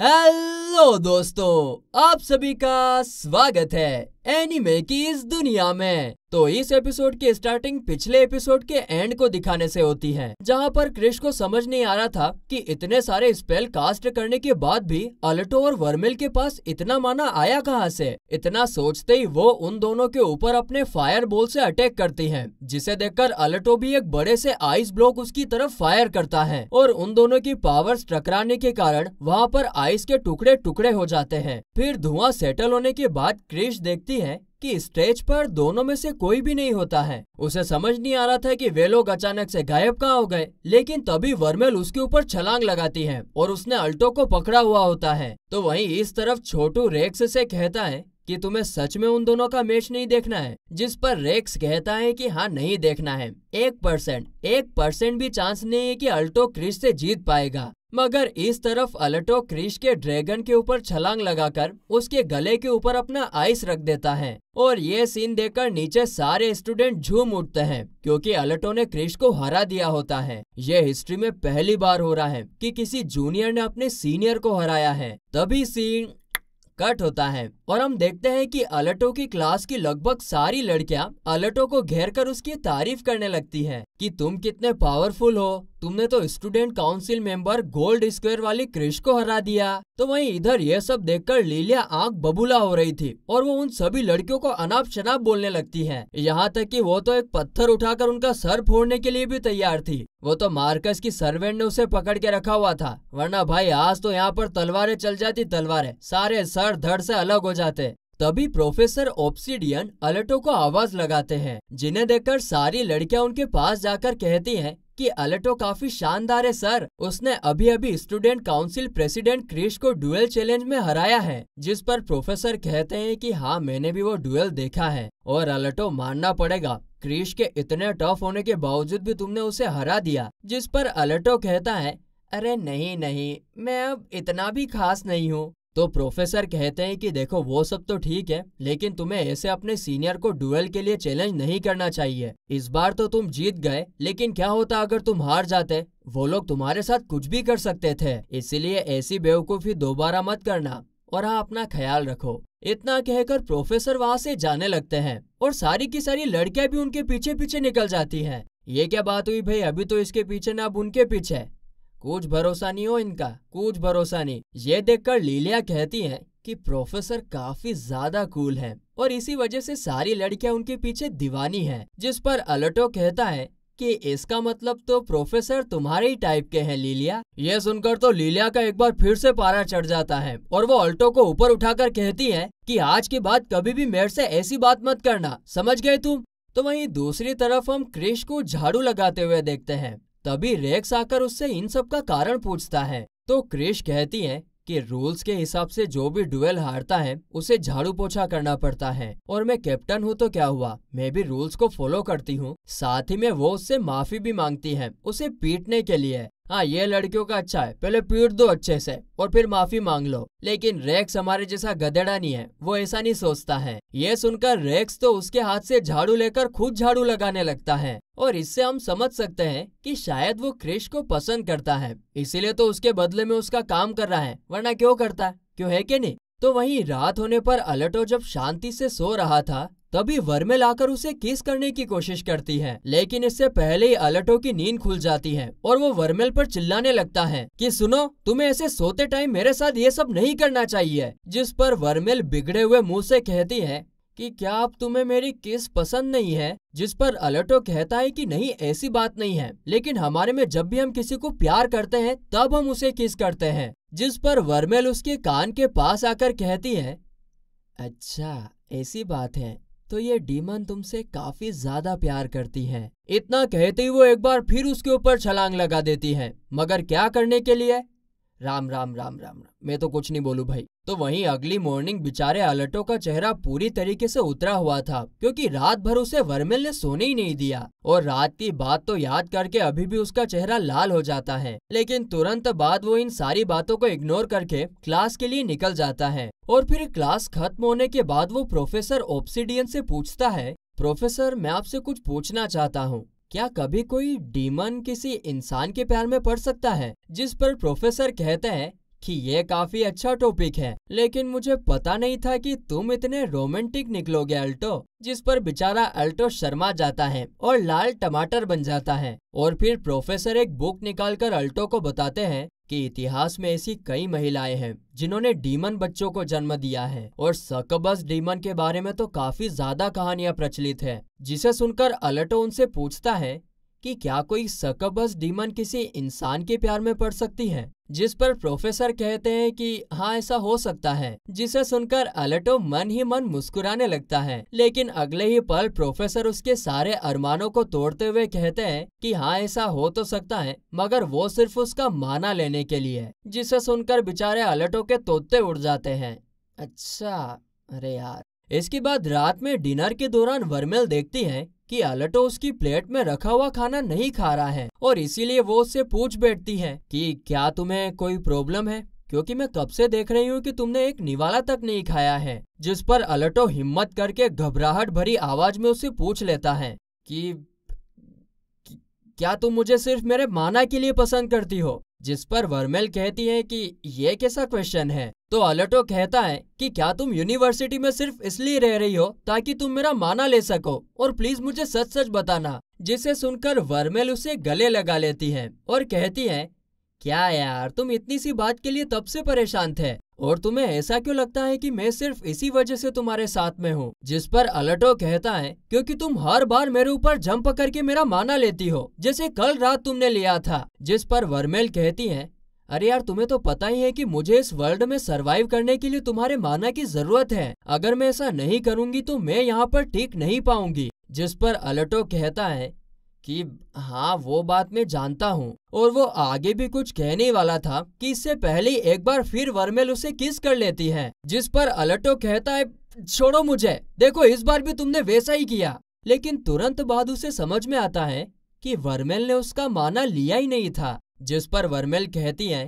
hello दोस्तों आप सभी का स्वागत है एनिमे की इस दुनिया में तो इस एपिसोड की स्टार्टिंग पिछले एपिसोड के एंड को दिखाने से होती है जहाँ पर क्रिश को समझ नहीं आ रहा था कि इतने सारे स्पेल कास्ट करने के बाद भी अल्टो और वर्मिल के पास इतना माना आया कहाँ से इतना सोचते ही वो उन दोनों के ऊपर अपने फायर बोल से अटैक करती है जिसे देखकर अल्टो भी एक बड़े से आइस ब्लॉक उसकी तरफ फायर करता है और उन दोनों की पावर टकराने के कारण वहाँ पर आइस के टुकड़े टुकड़े हो जाते हैं फिर धुआं सेटल होने के बाद क्रिश देखती कहती है कि स्टेज पर दोनों में से कोई भी नहीं होता है उसे समझ नहीं आ रहा था कि वे लोग अचानक से गायब कहाँ हो गए लेकिन तभी वर्मेल उसके ऊपर छलांग लगाती है और उसने अल्टो को पकड़ा हुआ होता है तो वहीं इस तरफ छोटू रेक्स से कहता है कि तुम्हें सच में उन दोनों का मैच नहीं देखना है जिस पर रेक्स कहता है कि हाँ नहीं देखना है एक परसेंट एक परसेंट भी चांस नहीं है कि अल्टो क्रिस से जीत पाएगा मगर इस तरफ अलटो क्रिश के ड्रैगन के ऊपर छलांग लगाकर उसके गले के ऊपर अपना आइस रख देता है और ये सीन देखकर नीचे सारे स्टूडेंट झूम उठते हैं क्योंकि अलटो ने क्रिश को हरा दिया होता है ये हिस्ट्री में पहली बार हो रहा है कि किसी जूनियर ने अपने सीनियर को हराया है तभी सीन कट होता है और हम देखते हैं कि अलटो की क्लास की लगभग सारी लड़कियां अलटो को घेर कर उसकी तारीफ करने लगती हैं कि तुम कितने पावरफुल हो तुमने तो student council member gold square वाली क्रिश को हरा दिया तो वहीं इधर यह सब देखकर लीलिया आंख बबूला हो रही थी और वो उन सभी लड़कियों को अनाप शनाप बोलने लगती है यहाँ तक कि वो तो एक पत्थर उठाकर उनका सर फोड़ने के लिए भी तैयार थी वो तो मार्कस की सर्वेंट ने उसे पकड़ के रखा हुआ था वरना भाई आज तो यहाँ पर तलवारें चल जाती तलवारें सारे सर धड़ से अलग हो जाते तभी प्रोफेसर ऑप्सिडियन अलटो को आवाज लगाते हैं जिन्हें देखकर सारी लड़कियां उनके पास जाकर कहती हैं कि अलटो काफी शानदार है सर उसने अभी अभी स्टूडेंट काउंसिल प्रेसिडेंट क्रिश को डुएल चैलेंज में हराया है जिस पर प्रोफेसर कहते हैं कि हाँ मैंने भी वो डुएल देखा है और अलटो मानना पड़ेगा क्रिश के इतने टफ होने के बावजूद भी तुमने उसे हरा दिया जिस पर अलटो कहता है अरे नहीं नहीं मैं अब इतना भी खास नहीं हूँ तो प्रोफेसर कहते हैं कि देखो वो सब तो ठीक है लेकिन तुम्हें ऐसे अपने सीनियर को डुअल के लिए चैलेंज नहीं करना चाहिए इस बार तो तुम जीत गए लेकिन क्या होता अगर तुम हार जाते वो लोग तुम्हारे साथ कुछ भी कर सकते थे इसलिए ऐसी बेवकूफी दोबारा मत करना और हाँ अपना ख्याल रखो इतना कहकर प्रोफेसर वहाँ से जाने लगते हैं और सारी की सारी लड़कियां भी उनके पीछे पीछे निकल जाती हैं ये क्या बात हुई भाई अभी तो इसके पीछे ना अब उनके पीछे कुछ भरोसा नहीं हो इनका कुछ भरोसा नहीं ये देखकर लीलिया कहती है कि प्रोफेसर काफी ज्यादा कूल है और इसी वजह से सारी लड़कियां उनके पीछे दीवानी है जिस पर अलटो कहता है कि इसका मतलब तो प्रोफेसर तुम्हारे ही टाइप के हैं लीलिया ये सुनकर तो लीलिया का एक बार फिर से पारा चढ़ जाता है और वो अल्टो को ऊपर उठाकर कहती है कि आज के बाद कभी भी मेरे से ऐसी बात मत करना समझ गए तुम तो वहीं दूसरी तरफ हम क्रिश को झाड़ू लगाते हुए देखते हैं तभी रेक्स आकर उससे इन सब का कारण पूछता है तो क्रिश कहती है कि रूल्स के हिसाब से जो भी डुएल हारता है उसे झाड़ू पोछा करना पड़ता है और मैं कैप्टन हूँ तो क्या हुआ मैं भी रूल्स को फॉलो करती हूँ साथ ही में वो उससे माफी भी मांगती है उसे पीटने के लिए हाँ ये लड़कियों का अच्छा है पहले पीट दो अच्छे से और फिर माफी मांग लो लेकिन रेक्स हमारे जैसा गधेड़ा नहीं है वो ऐसा नहीं सोचता है ये सुनकर रेक्स तो उसके हाथ से झाड़ू लेकर खुद झाड़ू लगाने लगता है और इससे हम समझ सकते हैं कि शायद वो क्रिश को पसंद करता है इसीलिए तो उसके बदले में उसका काम कर रहा है वरना क्यों करता क्यों है कि नहीं तो वही रात होने पर अलटो जब शांति से सो रहा था तभी वर्मेल आकर उसे किस करने की कोशिश करती है लेकिन इससे पहले ही अलटो की नींद खुल जाती है और वो वर्मेल पर चिल्लाने लगता है कि सुनो तुम्हें ऐसे सोते टाइम मेरे साथ ये सब नहीं करना चाहिए जिस पर वर्मेल बिगड़े हुए मुंह से कहती है कि क्या अब तुम्हें मेरी किस पसंद नहीं है जिस पर अलटो कहता है कि नहीं ऐसी बात नहीं है लेकिन हमारे में जब भी हम किसी को प्यार करते हैं तब हम उसे किस करते हैं जिस पर वर्मेल उसके कान के पास आकर कहती है अच्छा ऐसी बात है तो ये डीमन तुमसे काफी ज्यादा प्यार करती है इतना कहते ही वो एक बार फिर उसके ऊपर छलांग लगा देती है मगर क्या करने के लिए राम राम राम राम राम मैं तो कुछ नहीं बोलूँ भाई तो वहीं अगली मॉर्निंग बेचारे अलटो का चेहरा पूरी तरीके से उतरा हुआ था क्योंकि रात भर उसे वर्मिल ने सोने ही नहीं दिया और रात की बात तो याद करके अभी भी उसका चेहरा लाल हो जाता है लेकिन तुरंत बाद वो इन सारी बातों को इग्नोर करके क्लास के लिए निकल जाता है और फिर क्लास खत्म होने के बाद वो प्रोफेसर ओप्सिडियन से पूछता है प्रोफेसर मैं आपसे कुछ पूछना चाहता हूँ क्या कभी कोई डीमन किसी इंसान के प्यार में पड़ सकता है जिस पर प्रोफेसर कहते हैं कि ये काफी अच्छा टॉपिक है लेकिन मुझे पता नहीं था कि तुम इतने रोमांटिक निकलोगे अल्टो जिस पर बेचारा अल्टो शर्मा जाता है और लाल टमाटर बन जाता है और फिर प्रोफेसर एक बुक निकालकर अल्टो को बताते हैं कि इतिहास में ऐसी कई महिलाएं हैं जिन्होंने डीमन बच्चों को जन्म दिया है और सकबस डीमन के बारे में तो काफी ज्यादा कहानियां प्रचलित है जिसे सुनकर अलटो उनसे पूछता है कि क्या कोई सकबस डीमन किसी इंसान के प्यार में पड़ सकती है जिस पर प्रोफेसर कहते हैं कि हाँ ऐसा हो सकता है जिसे सुनकर अलेटो मन ही मन मुस्कुराने लगता है लेकिन अगले ही पल प्रोफेसर उसके सारे अरमानों को तोड़ते हुए कहते हैं कि हाँ ऐसा हो तो सकता है मगर वो सिर्फ उसका माना लेने के लिए जिसे सुनकर बेचारे अलेटो के तोते उड़ जाते हैं अच्छा अरे यार इसके बाद रात में डिनर के दौरान वर्मेल देखती है कि अलटो उसकी प्लेट में रखा हुआ खाना नहीं खा रहा है और इसीलिए वो उससे पूछ बैठती है कि क्या तुम्हें कोई प्रॉब्लम है क्योंकि मैं कब से देख रही हूँ कि तुमने एक निवाला तक नहीं खाया है जिस पर अलटो हिम्मत करके घबराहट भरी आवाज में उससे पूछ लेता है कि क्या तुम मुझे सिर्फ मेरे माना के लिए पसंद करती हो जिस पर वर्मेल कहती है कि ये कैसा क्वेश्चन है तो अलटो कहता है कि क्या तुम यूनिवर्सिटी में सिर्फ इसलिए रह रही हो ताकि तुम मेरा माना ले सको और प्लीज मुझे सच सच बताना जिसे सुनकर वर्मेल उसे गले लगा लेती है और कहती है क्या यार तुम इतनी सी बात के लिए तब से परेशान थे और तुम्हें ऐसा क्यों लगता है कि मैं सिर्फ इसी वजह से तुम्हारे साथ में हूँ जिस पर अलटो कहता है क्योंकि तुम हर बार मेरे ऊपर जंप करके मेरा माना लेती हो जैसे कल रात तुमने लिया था जिस पर वर्मेल कहती है अरे यार तुम्हें तो पता ही है कि मुझे इस वर्ल्ड में सरवाइव करने के लिए तुम्हारे माना की जरूरत है अगर मैं ऐसा नहीं करूंगी तो मैं यहाँ पर ठीक नहीं पाऊंगी जिस पर अलटो कहता है कि हाँ वो बात मैं जानता हूँ और वो आगे भी कुछ कहने वाला था कि इससे पहले एक बार फिर वर्मेल उसे किस कर लेती है जिस पर अलटो कहता है छोड़ो मुझे देखो इस बार भी तुमने वैसा ही किया लेकिन तुरंत बाद उसे समझ में आता है कि वर्मेल ने उसका माना लिया ही नहीं था जिस पर वर्मेल कहती है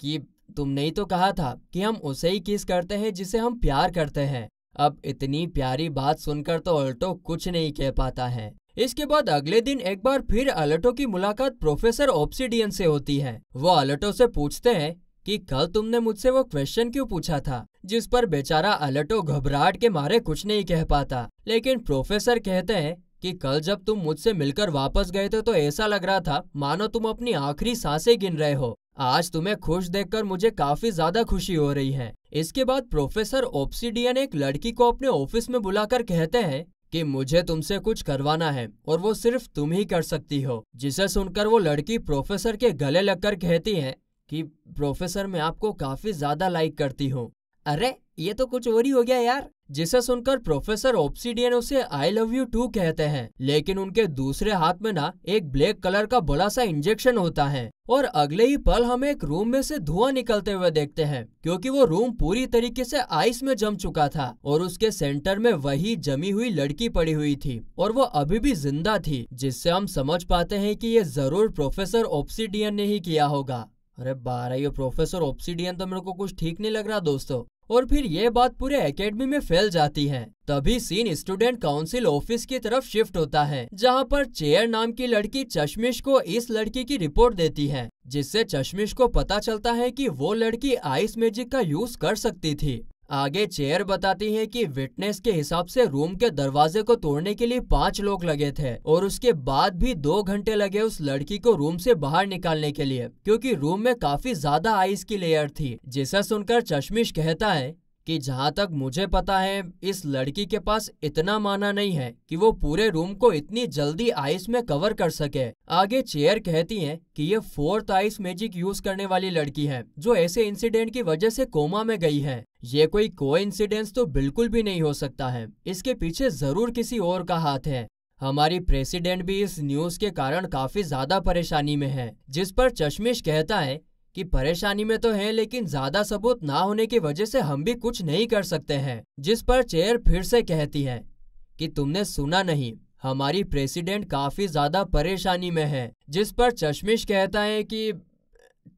कि तुमने ही तो कहा था कि हम उसे ही किस करते हैं जिसे हम प्यार करते हैं अब इतनी प्यारी बात सुनकर तो अल्टो कुछ नहीं कह पाता है इसके बाद अगले दिन एक बार फिर अलटो की मुलाकात प्रोफेसर ऑप्सिडियन से होती है वो अलटो से पूछते हैं कि कल तुमने मुझसे वो क्वेश्चन क्यों पूछा था जिस पर बेचारा अलटो घबराहट के मारे कुछ नहीं कह पाता लेकिन प्रोफेसर कहते हैं कि कल जब तुम मुझसे मिलकर वापस गए थे तो ऐसा लग रहा था मानो तुम अपनी आखिरी सांसें गिन रहे हो आज तुम्हें खुश देखकर मुझे काफी ज्यादा खुशी हो रही है इसके बाद प्रोफेसर ऑप्सिडियन एक लड़की को अपने ऑफिस में बुलाकर कहते हैं कि मुझे तुमसे कुछ करवाना है और वो सिर्फ तुम ही कर सकती हो जिसे सुनकर वो लड़की प्रोफेसर के गले लगकर कहती है कि प्रोफेसर मैं आपको काफी ज्यादा लाइक करती हूँ अरे ये तो कुछ और ही हो गया यार जिसे सुनकर प्रोफेसर ऑप्सीडियन उसे आई लव यू टू कहते हैं लेकिन उनके दूसरे हाथ में ना एक ब्लैक कलर का बड़ा सा इंजेक्शन होता है और अगले ही पल हम एक रूम में से धुआं निकलते हुए देखते हैं क्योंकि वो रूम पूरी तरीके से आइस में जम चुका था और उसके सेंटर में वही जमी हुई लड़की पड़ी हुई थी और वो अभी भी जिंदा थी जिससे हम समझ पाते हैं कि ये जरूर प्रोफेसर ऑप्सीडियन ने ही किया होगा अरे बारह ये प्रोफेसर ऑप्सीडियन तो मेरे को कुछ ठीक नहीं लग रहा दोस्तों और फिर ये बात पूरे एकेडमी में फैल जाती है तभी सीन स्टूडेंट काउंसिल ऑफिस की तरफ शिफ्ट होता है जहाँ पर चेयर नाम की लड़की चश्मिश को इस लड़की की रिपोर्ट देती है जिससे चश्मिश को पता चलता है कि वो लड़की आइस मैजिक का यूज कर सकती थी आगे चेयर बताती है कि विटनेस के हिसाब से रूम के दरवाजे को तोड़ने के लिए पांच लोग लगे थे और उसके बाद भी दो घंटे लगे उस लड़की को रूम से बाहर निकालने के लिए क्योंकि रूम में काफी ज्यादा आइस की लेयर थी जिसे सुनकर चश्मिश कहता है कि जहाँ तक मुझे पता है इस लड़की के पास इतना माना नहीं है कि वो पूरे रूम को इतनी जल्दी आइस में कवर कर सके आगे चेयर कहती हैं कि ये फोर्थ आइस मैजिक यूज करने वाली लड़की है जो ऐसे इंसिडेंट की वजह से कोमा में गई है ये कोई को तो बिल्कुल भी नहीं हो सकता है इसके पीछे जरूर किसी और का हाथ है हमारी प्रेसिडेंट भी इस न्यूज के कारण काफी ज्यादा परेशानी में है जिस पर चश्मिश कहता है कि परेशानी में तो है लेकिन ज्यादा सबूत ना होने की वजह से हम भी कुछ नहीं कर सकते हैं जिस पर चेयर फिर से कहती है कि तुमने सुना नहीं हमारी प्रेसिडेंट काफी ज्यादा परेशानी में है जिस पर चश्मिश कहता है कि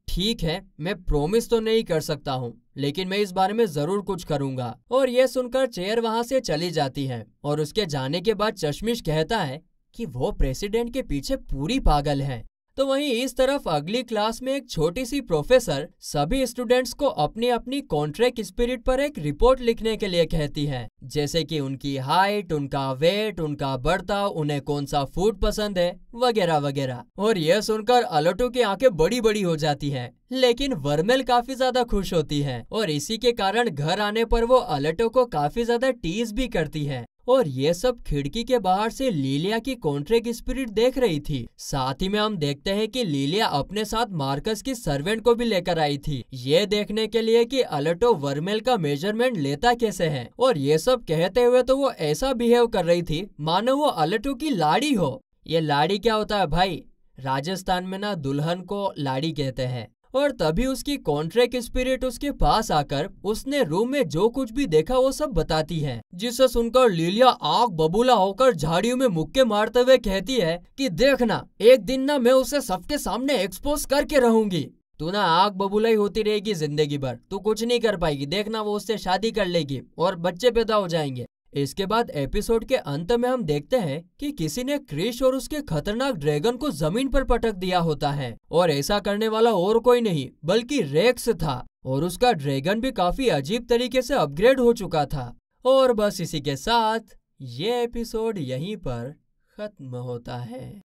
ठीक है मैं प्रोमिस तो नहीं कर सकता हूँ लेकिन मैं इस बारे में जरूर कुछ करूंगा और ये सुनकर चेयर वहाँ से चली जाती है और उसके जाने के बाद चश्मिश कहता है कि वो प्रेसिडेंट के पीछे पूरी पागल है तो वहीं इस तरफ अगली क्लास में एक छोटी सी प्रोफेसर सभी स्टूडेंट्स को अपनी अपनी कॉन्ट्रैक्ट स्पिरिट पर एक रिपोर्ट लिखने के लिए कहती है जैसे कि उनकी हाइट उनका वेट उनका बर्ताव उन्हें कौन सा फूड पसंद है वगैरह वगैरह और यह सुनकर अलटो की आंखें बड़ी बड़ी हो जाती है लेकिन वर्मेल काफी ज्यादा खुश होती है और इसी के कारण घर आने पर वो अलटो को काफी ज्यादा टीज भी करती है और ये सब खिड़की के बाहर से लीलिया की कॉन्ट्रैक्ट स्पिरिट देख रही थी साथ ही में हम देखते हैं कि लीलिया अपने साथ मार्कस की सर्वेंट को भी लेकर आई थी ये देखने के लिए कि अलटो वर्मेल का मेजरमेंट लेता कैसे है और ये सब कहते हुए तो वो ऐसा बिहेव कर रही थी मानो वो अलटो की लाड़ी हो ये लाड़ी क्या होता है भाई राजस्थान में ना दुल्हन को लाड़ी कहते हैं और तभी उसकी कॉन्ट्रैक्ट स्पिरिट उसके पास आकर उसने रूम में जो कुछ भी देखा वो सब बताती है जिसे सुनकर लीलिया आग बबूला होकर झाड़ियों में मुक्के मारते हुए कहती है कि देखना एक दिन ना मैं उसे सबके सामने एक्सपोज करके रहूंगी तू ना आग बबूलाई होती रहेगी जिंदगी भर तू कुछ नहीं कर पाएगी देखना वो उससे शादी कर लेगी और बच्चे पैदा हो जाएंगे इसके बाद एपिसोड के अंत में हम देखते हैं कि किसी ने क्रिश और उसके खतरनाक ड्रैगन को जमीन पर पटक दिया होता है और ऐसा करने वाला और कोई नहीं बल्कि रेक्स था और उसका ड्रैगन भी काफी अजीब तरीके से अपग्रेड हो चुका था और बस इसी के साथ ये एपिसोड यहीं पर खत्म होता है